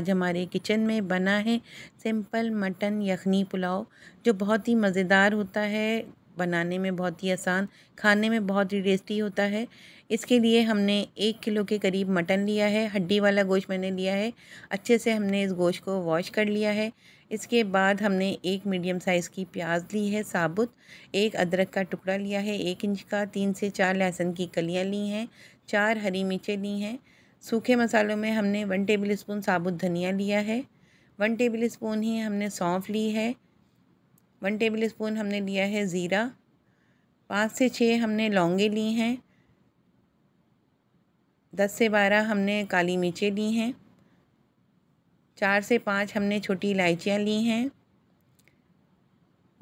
आज हमारे किचन में बना है सिंपल मटन यखनी पुलाव जो बहुत ही मज़ेदार होता है बनाने में बहुत ही आसान खाने में बहुत ही टेस्टी होता है इसके लिए हमने एक किलो के करीब मटन लिया है हड्डी वाला गोश्त मैंने लिया है अच्छे से हमने इस गोश्त को वॉश कर लिया है इसके बाद हमने एक मीडियम साइज़ की प्याज ली है साबुत एक अदरक का टुकड़ा लिया है एक इंच का तीन से चार लहसुन की कलियाँ ली हैं चार हरी मिर्चें ली हैं सूखे मसालों में हमने वन टेबल स्पून साबुत धनिया लिया है वन टेबल स्पून ही हमने सौंफ ली है वन टेबल स्पून हमने लिया है ज़ीरा पाँच से छः हमने लौंगे ली हैं दस से बारह हमने काली मिर्चें ली हैं चार से पाँच हमने छोटी इलायचियाँ ली हैं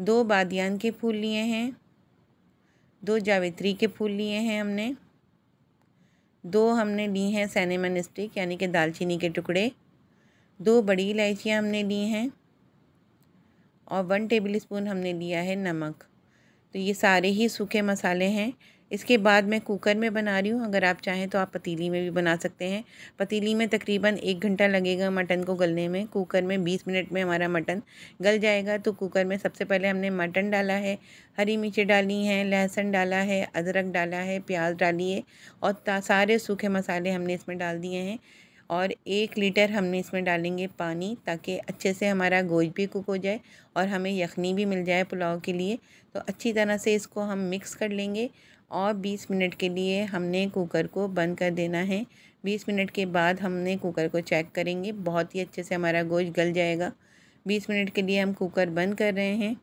दो बादियान के फूल लिए हैं दो जावित्री के फूल लिए हैं हमने दो हमने ली हैं सैनेमन स्टिक यानी कि दालचीनी के टुकड़े दो बड़ी इलायचियाँ हमने ली हैं और वन टेबल स्पून हमने लिया है नमक तो ये सारे ही सूखे मसाले हैं इसके बाद मैं कुकर में बना रही हूँ अगर आप चाहें तो आप पतीली में भी बना सकते हैं पतीली में तकरीबन एक घंटा लगेगा मटन को गलने में कुकर में बीस मिनट में हमारा मटन गल जाएगा तो कुकर में सबसे पहले हमने मटन डाला है हरी मिर्ची डाली हैं लहसुन डाला है अदरक डाला है प्याज डाली है और सारे सूखे मसाले हमने इसमें डाल दिए हैं और एक लीटर हमने इसमें डालेंगे पानी ताकि अच्छे से हमारा गोश भी कुक हो जाए और हमें यखनी भी मिल जाए पुलाव के लिए तो अच्छी तरह से इसको हम मिक्स कर लेंगे और 20 मिनट के लिए हमने कुकर को बंद कर देना है 20 मिनट के बाद हमने कुकर को चेक करेंगे बहुत ही अच्छे से हमारा गोश्त गल जाएगा 20 मिनट के लिए हम कुकर बंद कर रहे हैं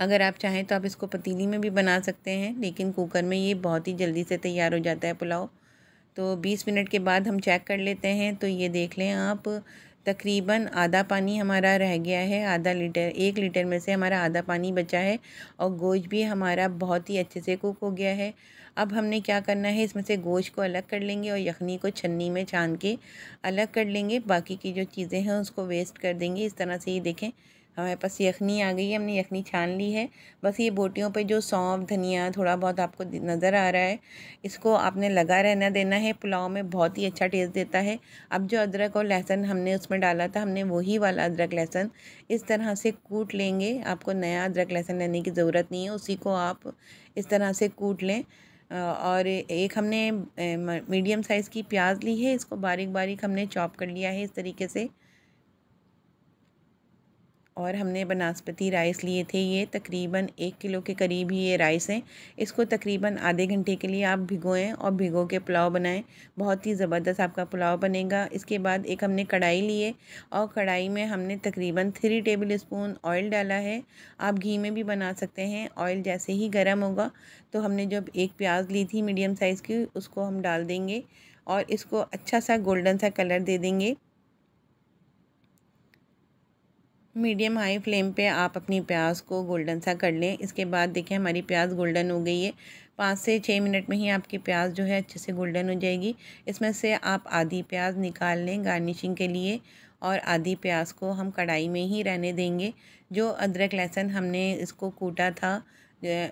अगर आप चाहें तो आप इसको पतीली में भी बना सकते हैं लेकिन कुकर में ये बहुत ही जल्दी से तैयार हो जाता है पुलाव तो 20 मिनट के बाद हम चेक कर लेते हैं तो ये देख लें आप तकरीबन आधा पानी हमारा रह गया है आधा लीटर एक लीटर में से हमारा आधा पानी बचा है और गोश्त भी हमारा बहुत ही अच्छे से कुक हो गया है अब हमने क्या करना है इसमें से गोश्त को अलग कर लेंगे और यखनी को छन्नी में छान के अलग कर लेंगे बाकी की जो चीज़ें हैं उसको वेस्ट कर देंगे इस तरह से ये देखें हमारे पास यखनी आ गई है हमने यखनी छान ली है बस ये बोटियों पे जो सौंफ धनिया थोड़ा बहुत आपको नज़र आ रहा है इसको आपने लगा रहना देना है पुलाव में बहुत ही अच्छा टेस्ट देता है अब जो अदरक और लहसुन हमने उसमें डाला था हमने वही वाला अदरक लहसुन इस तरह से कूट लेंगे आपको नया अदरक लहसुन लेने की ज़रूरत नहीं है उसी को आप इस तरह से कूट लें और एक हमने मीडियम साइज़ की प्याज ली है इसको बारीक बारीक हमने चॉप कर लिया है इस तरीके से और हमने बनस्पति राइस लिए थे ये तकरीबन एक किलो के करीब ही ये राइस हैं इसको तकरीबन आधे घंटे के लिए आप भिगोएं और भिगो के पुलाव बनाएं बहुत ही ज़बरदस्त आपका पुलाव बनेगा इसके बाद एक हमने कढ़ाई लिए और कढ़ाई में हमने तकरीबन थ्री टेबल स्पून ऑयल डाला है आप घी में भी बना सकते हैं ऑयल जैसे ही गर्म होगा तो हमने जब एक प्याज ली थी मीडियम साइज़ की उसको हम डाल देंगे और इसको अच्छा सा गोल्डन सा कलर दे देंगे मीडियम हाई फ्लेम पे आप अपनी प्याज को गोल्डन सा कर लें इसके बाद देखें हमारी प्याज गोल्डन हो गई है पाँच से छः मिनट में ही आपकी प्याज जो है अच्छे से गोल्डन हो जाएगी इसमें से आप आधी प्याज निकाल लें गार्निशिंग के लिए और आधी प्याज को हम कढ़ाई में ही रहने देंगे जो अदरक लहसुन हमने इसको कूटा था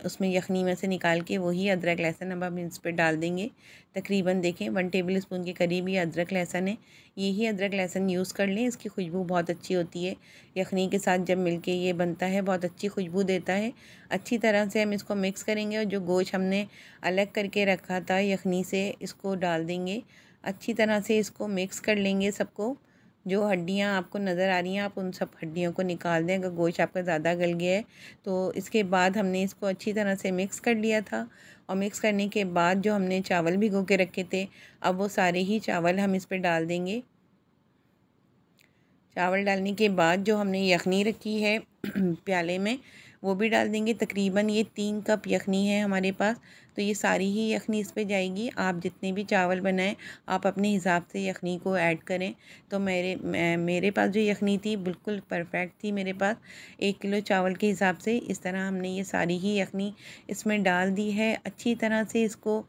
उसमें यखनी में से निकाल के वही अदरक लहसन अब हम इस पर डाल देंगे तकरीबन देखें वन टेबल स्पून के करीब ये अदरक लहसन है यही अदरक लहसन यूज़ कर लें इसकी खुशबू बहुत अच्छी होती है यखनी के साथ जब मिलके ये बनता है बहुत अच्छी खुशबू देता है अच्छी तरह से हम इसको मिक्स करेंगे और जो गोश्त हमने अलग करके रखा था यखनी से इसको डाल देंगे अच्छी तरह से इसको मिक्स कर लेंगे सबको जो हड्डियाँ आपको नज़र आ रही हैं आप उन सब हड्डियों को निकाल दें अगर गोश्त आपका ज़्यादा गल गया है तो इसके बाद हमने इसको अच्छी तरह से मिक्स कर लिया था और मिक्स करने के बाद जो हमने चावल भिगो के रखे थे अब वो सारे ही चावल हम इस पर डाल देंगे चावल डालने के बाद जो हमने यखनी रखी है प्याले में वो भी डाल देंगे तकरीबन ये तीन कप यखनी है हमारे पास तो ये सारी ही यखनी इस पे जाएगी आप जितने भी चावल बनाएं आप अपने हिसाब से यखनी को ऐड करें तो मेरे मेरे पास जो यखनी थी बिल्कुल परफेक्ट थी मेरे पास एक किलो चावल के हिसाब से इस तरह हमने ये सारी ही यखनी इसमें डाल दी है अच्छी तरह से इसको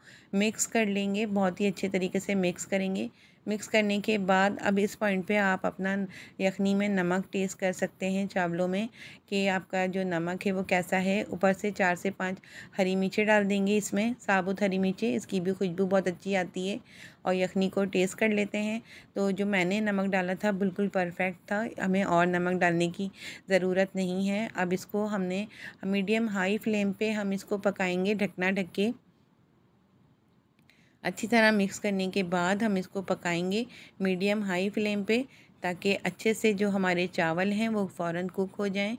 मिक्स कर लेंगे बहुत ही अच्छे तरीके से मिक्स करेंगे मिक्स करने के बाद अब इस पॉइंट पे आप अपना यखनी में नमक टेस्ट कर सकते हैं चावलों में कि आपका जो नमक है वो कैसा है ऊपर से चार से पांच हरी मिर्चें डाल देंगे इसमें साबुत हरी मिर्चें इसकी भी खुशबू बहुत अच्छी आती है और यखनी को टेस्ट कर लेते हैं तो जो मैंने नमक डाला था बिल्कुल परफेक्ट था हमें और नमक डालने की ज़रूरत नहीं है अब इसको हमने मीडियम हाई फ्लेम पर हम इसको पकाएँगे ढकना ढक के अच्छी तरह मिक्स करने के बाद हम इसको पकाएंगे मीडियम हाई फ्लेम पे ताकि अच्छे से जो हमारे चावल हैं वो फ़ौर कुक हो जाएं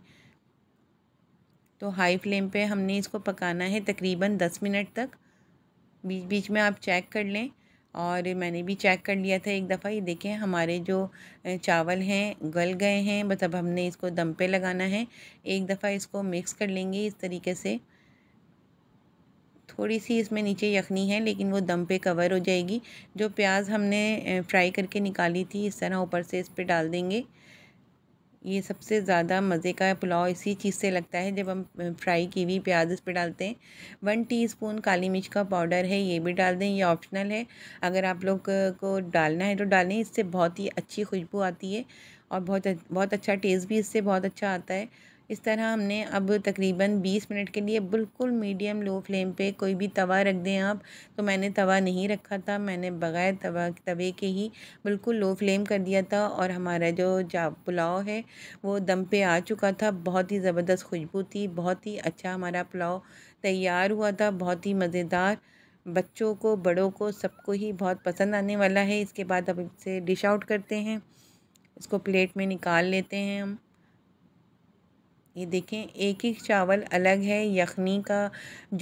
तो हाई फ्लेम पे हमने इसको पकाना है तकरीबन दस मिनट तक बीच बीच में आप चेक कर लें और मैंने भी चेक कर लिया था एक दफ़ा ये देखें हमारे जो चावल हैं गल गए हैं अब मतलब हमने इसको दम पे लगाना है एक दफ़ा इसको मिक्स कर लेंगे इस तरीके से थोड़ी सी इसमें नीचे यखनी है लेकिन वो दम पे कवर हो जाएगी जो प्याज हमने फ्राई करके निकाली थी इस तरह ऊपर से इस पर डाल देंगे ये सबसे ज़्यादा मज़े का पुलाव इसी चीज़ से लगता है जब हम फ्राई की हुई प्याज इस पर डालते हैं वन टीस्पून काली मिर्च का पाउडर है ये भी डाल दें ये ऑप्शनल है अगर आप लोग को डालना है तो डालें इससे बहुत ही अच्छी खुशबू आती है और बहुत बहुत अच्छा टेस्ट भी इससे बहुत अच्छा आता है इस तरह हमने अब तकरीबन 20 मिनट के लिए बिल्कुल मीडियम लो फ्लेम पे कोई भी तवा रख दें आप तो मैंने तवा नहीं रखा था मैंने बग़ैर तवा तवे के ही बिल्कुल लो फ्लेम कर दिया था और हमारा जो जा पुलाव है वो दम पे आ चुका था बहुत ही ज़बरदस्त खुशबू थी बहुत ही अच्छा हमारा पुलाव तैयार हुआ था बहुत ही मज़ेदार बच्चों को बड़ों को सबको ही बहुत पसंद आने वाला है इसके बाद अब इसे डिश आउट करते हैं इसको प्लेट में निकाल लेते हैं हम ये देखें एक एक चावल अलग है यखनी का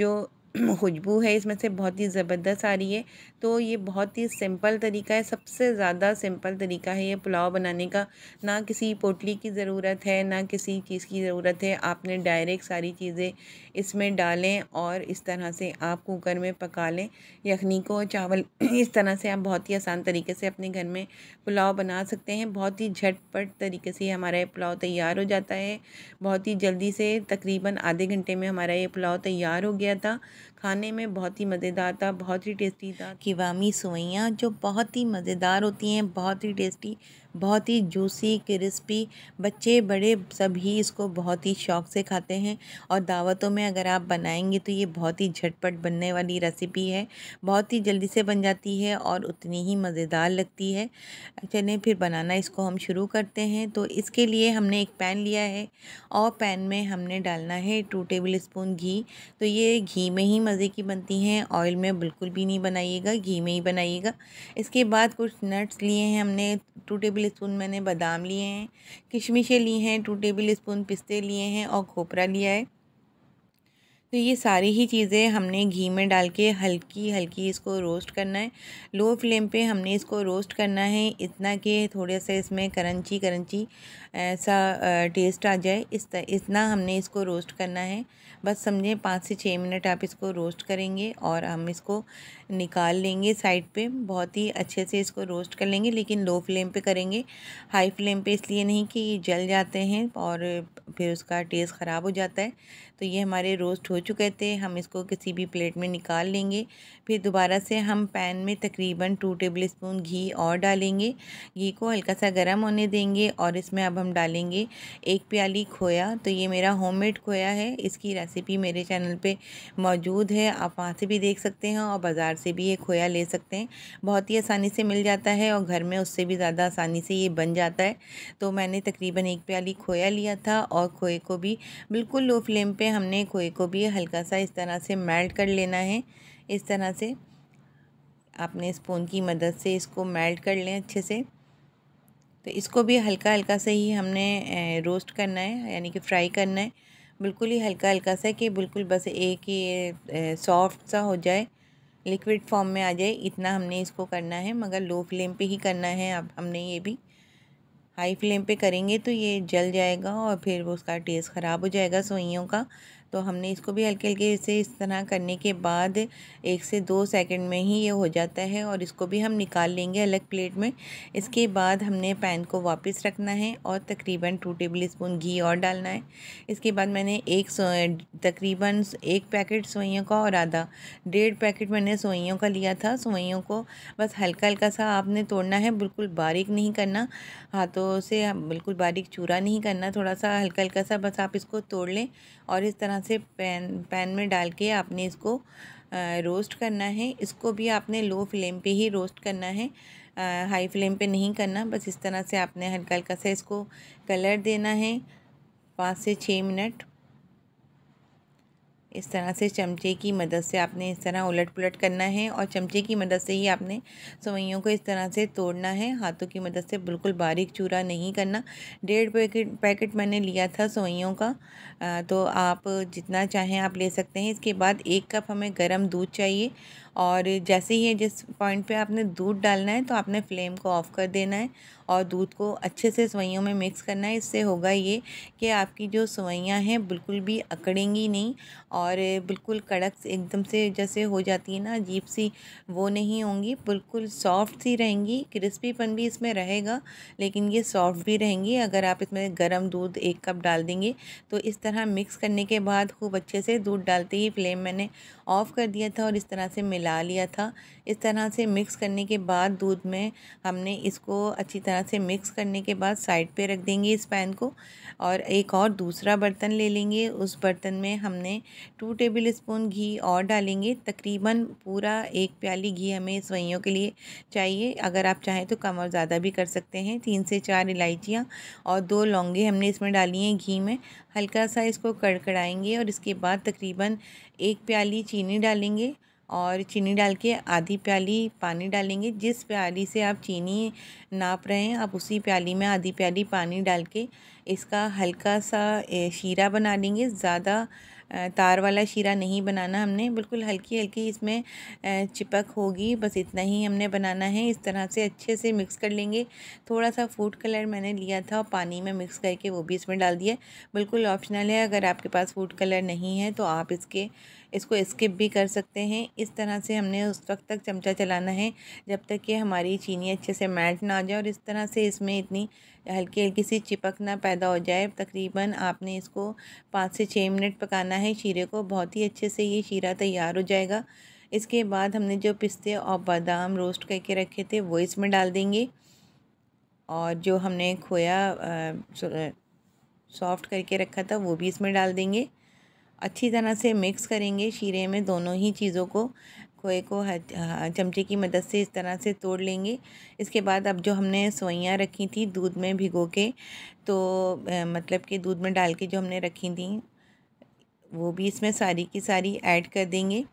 जो खुशबू है इसमें से बहुत ही ज़बरदस्त आ रही है तो ये बहुत ही सिंपल तरीका है सबसे ज़्यादा सिंपल तरीका है ये पुलाव बनाने का ना किसी पोटली की ज़रूरत है ना किसी चीज़ की ज़रूरत है आपने डायरेक्ट सारी चीज़ें इसमें डालें और इस तरह से आप कुकर में पका लें यखनी को चावल इस तरह से आप बहुत ही आसान तरीके से अपने घर में पुलाव बना सकते हैं बहुत ही झटपट तरीके से हमारा ये पुलाव तैयार हो जाता है बहुत ही जल्दी से तकरीबन आधे घंटे में हमारा ये पुलाव तैयार हो गया था खाने में बहुत ही मज़ेदार था बहुत ही टेस्टी था किवामी सोइयाँ जो बहुत ही मज़ेदार होती हैं बहुत ही टेस्टी बहुत ही जूसी क्रिस्पी बच्चे बड़े सभी इसको बहुत ही शौक से खाते हैं और दावतों में अगर आप बनाएंगे तो ये बहुत ही झटपट बनने वाली रेसिपी है बहुत ही जल्दी से बन जाती है और उतनी ही मज़ेदार लगती है चलें अच्छा, फिर बनाना इसको हम शुरू करते हैं तो इसके लिए हमने एक पैन लिया है और पैन में हमने डालना है टू टेबल स्पून घी तो ये घी में ही मज़े की बनती हैं ऑयल में बिल्कुल भी नहीं बनाइएगा घी में ही बनाइएगा इसके बाद कुछ नट्स लिए हैं हमने टू टेबल स्पून मैंने बादाम लिए हैं किशमिशें ली हैं टू टेबल स्पून पिस्ते लिए हैं और खोपरा लिया है तो ये सारी ही चीज़ें हमने घी में डाल के हल्की हल्की इसको रोस्ट करना है लो फ्लेम पे हमने इसको रोस्ट करना है इतना कि थोड़े से इसमें करंची करंची ऐसा टेस्ट आ जाए इस इतना हमने इसको रोस्ट करना है बस समझें पाँच से छः मिनट आप इसको रोस्ट करेंगे और हम इसको निकाल लेंगे साइड पे बहुत ही अच्छे से इसको रोस्ट कर लेंगे लेकिन लो फ्लेम पे करेंगे हाई फ्लेम पे इसलिए नहीं कि ये जल जाते हैं और फिर उसका टेस्ट ख़राब हो जाता है तो ये हमारे रोस्ट हो चुके थे हम इसको किसी भी प्लेट में निकाल लेंगे फिर दोबारा से हम पैन में तकरीबन टू टेबल स्पून घी और डालेंगे घी को हल्का सा गर्म होने देंगे और इसमें अब हम डालेंगे एक प्याली खोया तो ये मेरा होममेड खोया है इसकी रेसिपी मेरे चैनल पर मौजूद है आप वहाँ से भी देख सकते हैं और बाज़ार से भी ये खोया ले सकते हैं बहुत ही आसानी से मिल जाता है और घर में उससे भी ज़्यादा आसानी से ये बन जाता है तो मैंने तकरीबन एक प्याली खोया लिया था और और खोए को भी बिल्कुल लो फ्लेम पे हमने खोए को भी हल्का सा इस तरह से मेल्ट कर लेना है इस तरह से आपने स्पून की मदद से इसको मेल्ट कर लें अच्छे से तो इसको भी हल्का हल्का से ही हमने रोस्ट करना है यानी कि फ्राई करना है बिल्कुल ही हल्का हल्का सा कि बिल्कुल बस एक ही सॉफ्ट सा हो जाए लिक्विड फॉर्म में आ जाए इतना हमने इसको करना है मगर लो फ्लेम पे ही करना है अब हमने ये भी हाई फ्लेम पे करेंगे तो ये जल जाएगा और फिर वो उसका टेस्ट ख़राब हो जाएगा सोइयों का तो हमने इसको भी हल्के हल्के से इस तरह करने के बाद एक से दो सेकंड में ही ये हो जाता है और इसको भी हम निकाल लेंगे अलग प्लेट में इसके बाद हमने पैन को वापस रखना है और तकरीबन टू टेबल स्पून घी और डालना है इसके बाद मैंने एक तकरीबन एक पैकेट सोइयों का और आधा डेढ़ पैकेट मैंने सोइयों का लिया था सोइयों को बस हल्का हल्का सा आपने तोड़ना है बिल्कुल बारीक नहीं करना हाथों से बिल्कुल बारीक चूरा नहीं करना थोड़ा सा हल्का हल्का सा बस आप इसको तोड़ लें और इस तरह से पैन पैन में डाल के आपने इसको रोस्ट करना है इसको भी आपने लो फ्लेम पे ही रोस्ट करना है आ, हाई फ्लेम पे नहीं करना बस इस तरह से आपने हल्का हल्का सा इसको कलर देना है पाँच से छः मिनट इस तरह से चमचे की मदद से आपने इस तरह उलट पुलट करना है और चमचे की मदद से ही आपने सवैयों को इस तरह से तोड़ना है हाथों की मदद से बिल्कुल बारीक चूरा नहीं करना डेढ़ पैकेट पैकेट मैंने लिया था सवैयों का आ, तो आप जितना चाहें आप ले सकते हैं इसके बाद एक कप हमें गर्म दूध चाहिए और जैसे ही जिस पॉइंट पे आपने दूध डालना है तो आपने फ्लेम को ऑफ़ कर देना है और दूध को अच्छे से सवैयों में मिक्स करना है इससे होगा ये कि आपकी जो सवैयाँ हैं बिल्कुल भी अकड़ेंगी नहीं और और बिल्कुल कड़क एकदम से जैसे हो जाती है ना अजीब सी वो नहीं होंगी बिल्कुल सॉफ्ट सी रहेंगी क्रिस्पीपन भी इसमें रहेगा लेकिन ये सॉफ्ट भी रहेंगी अगर आप इसमें गर्म दूध एक कप डाल देंगे तो इस तरह मिक्स करने के बाद खूब अच्छे से दूध डालते ही फ्लेम मैंने ऑफ़ कर दिया था और इस तरह से मिला लिया था इस तरह से मिक्स करने के बाद दूध में हमने इसको अच्छी तरह से मिक्स करने के बाद साइड पे रख देंगे इस पैन को और एक और दूसरा बर्तन ले लेंगे उस बर्तन में हमने टू टेबल स्पून घी और डालेंगे तकरीबन पूरा एक प्याली घी हमें सवैयों के लिए चाहिए अगर आप चाहें तो कम और ज़्यादा भी कर सकते हैं तीन से चार इलायचियाँ और दो लौंगे हमने इसमें डाली हैं घी में हल्का सा इसको कड़कड़ाएंगे और इसके बाद तकरीबन एक प्याली चीनी डालेंगे और चीनी डाल के आधी प्याली पानी डालेंगे जिस प्याली से आप चीनी नाप रहे हैं आप उसी प्याली में आधी प्याली पानी डाल के इसका हल्का सा शीरा बना लेंगे ज़्यादा तार वाला शीरा नहीं बनाना हमने बिल्कुल हल्की हल्की इसमें चिपक होगी बस इतना ही हमने बनाना है इस तरह से अच्छे से मिक्स कर लेंगे थोड़ा सा फूड कलर मैंने लिया था और पानी में मिक्स करके वो भी इसमें डाल दिया बिल्कुल ऑप्शनल है अगर आपके पास फूड कलर नहीं है तो आप इसके इसको स्किप भी कर सकते हैं इस तरह से हमने उस वक्त तक चमचा चलाना है जब तक कि हमारी चीनी अच्छे से मेल्ट ना आ जाए और इस तरह से इसमें इतनी हल्की हल्की सी चिपक ना पैदा हो जाए तकरीबन आपने इसको पाँच से छः मिनट पकाना है शीरे को बहुत ही अच्छे से ये शीरा तैयार हो जाएगा इसके बाद हमने जो पिस्ते और बादाम रोस्ट करके रखे थे वो इसमें डाल देंगे और जो हमने खोया सॉफ्ट करके रखा था वो भी इसमें डाल देंगे अच्छी तरह से मिक्स करेंगे शीरे में दोनों ही चीज़ों को खोए को चमचे की मदद से इस तरह से तोड़ लेंगे इसके बाद अब जो हमने सोइयाँ रखी थी दूध में भिगो के तो मतलब कि दूध में डाल के जो हमने रखी थी वो भी इसमें सारी की सारी ऐड कर देंगे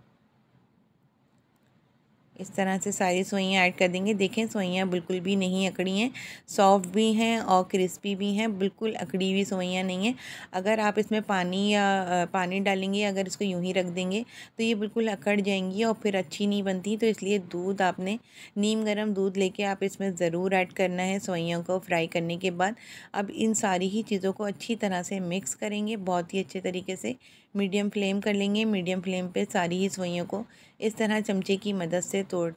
इस तरह से सारी सोइयाँ ऐड कर देंगे देखें सोइयाँ बिल्कुल भी नहीं अकड़ी हैं सॉफ्ट भी हैं और क्रिस्पी भी हैं बिल्कुल अकड़ी हुई सोइयाँ नहीं हैं अगर आप इसमें पानी या पानी डालेंगे अगर इसको यूँ ही रख देंगे तो ये बिल्कुल अकड़ जाएंगी और फिर अच्छी नहीं बनती तो इसलिए दूध आपने नीम गर्म दूध लेके आप इसमें ज़रूर ऐड करना है सोइयों को फ्राई करने के बाद अब इन सारी ही चीज़ों को अच्छी तरह से मिक्स करेंगे बहुत ही अच्छे तरीके से मीडियम फ्लेम कर लेंगे मीडियम फ्लेम पे सारी ही सोइयों को इस तरह चमचे की मदद से तोड़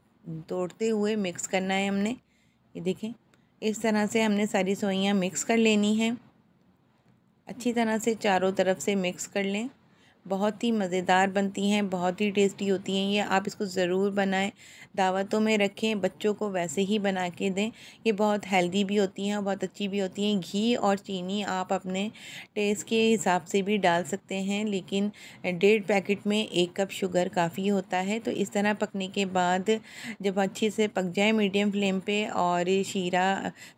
तोड़ते हुए मिक्स करना है हमने ये देखें इस तरह से हमने सारी सोइयाँ मिक्स कर लेनी है अच्छी तरह से चारों तरफ से मिक्स कर लें बहुत ही मज़ेदार बनती हैं बहुत ही टेस्टी होती हैं ये आप इसको ज़रूर बनाएं दावतों में रखें बच्चों को वैसे ही बना के दें ये बहुत हेल्दी भी होती हैं और बहुत अच्छी भी होती हैं घी और चीनी आप अपने टेस्ट के हिसाब से भी डाल सकते हैं लेकिन डेढ़ पैकेट में एक कप शुगर काफ़ी होता है तो इस तरह पकने के बाद जब अच्छे से पक जाए मीडियम फ्लेम पर और शीरा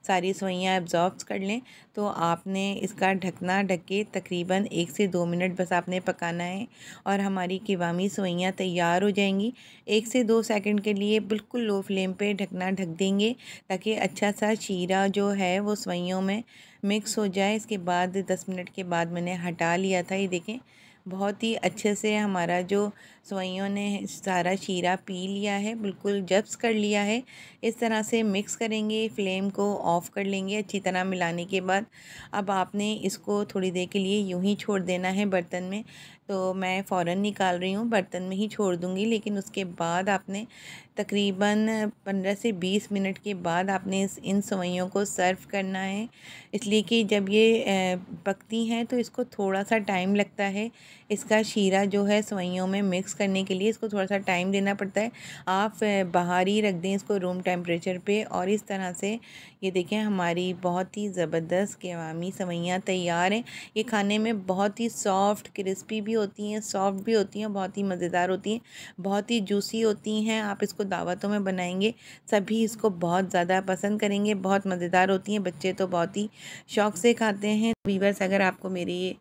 सारी सोइयाँ एब्जॉर्ब कर लें तो आपने इसका ढकना ढक के तकरीबन एक से दो मिनट बस आपने पकाना लगाना है और हमारी किवामी सोइयाँ तैयार हो जाएंगी एक से दो सेकंड के लिए बिल्कुल लो फ्लेम पे ढकना ढक धक देंगे ताकि अच्छा सा शीरा जो है वो सोइयों में मिक्स हो जाए इसके बाद दस मिनट के बाद मैंने हटा लिया था ये देखें बहुत ही अच्छे से हमारा जो सोइयों ने सारा शीरा पी लिया है बिल्कुल जब्स कर लिया है इस तरह से मिक्स करेंगे फ्लेम को ऑफ़ कर लेंगे अच्छी तरह मिलाने के बाद अब आपने इसको थोड़ी देर के लिए यूं ही छोड़ देना है बर्तन में तो मैं फ़ौर निकाल रही हूँ बर्तन में ही छोड़ दूँगी लेकिन उसके बाद आपने तकरीबन पंद्रह से बीस मिनट के बाद आपने इस इन सवैयों को सर्व करना है इसलिए कि जब ये पकती हैं तो इसको थोड़ा सा टाइम लगता है इसका शीरा जो है सवैयों में मिक्स करने के लिए इसको थोड़ा सा टाइम देना पड़ता है आप बाहर ही रख दें इसको रूम टेम्परेचर पे और इस तरह से ये देखें हमारी बहुत ही ज़बरदस्त केवामी सवैयाँ तैयार हैं ये खाने में बहुत ही सॉफ्ट क्रिस्पी भी होती हैं सॉफ्ट भी होती हैं बहुत ही मज़ेदार होती हैं बहुत ही जूसी होती हैं आप इसको दावतों में बनाएंगे सभी इसको बहुत ज़्यादा पसंद करेंगे बहुत मज़ेदार होती हैं बच्चे तो बहुत ही शौक से खाते हैं वीवर्स अगर आपको मेरी ये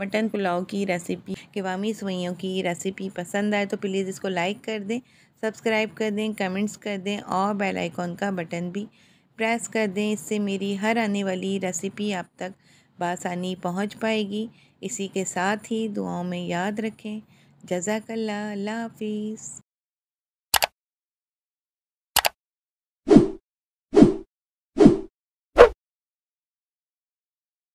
मटन पुलाव की रेसिपी किवामी सवैयों की रेसिपी पसंद आए तो प्लीज़ इसको लाइक कर दें सब्सक्राइब कर दें कमेंट्स कर दें और बेल आइकॉन का बटन भी प्रेस कर दें इससे मेरी हर आने वाली रेसिपी आप तक बासानी पहुंच पाएगी इसी के साथ ही दुआओं में याद रखें जजाकल्ला हाफिज़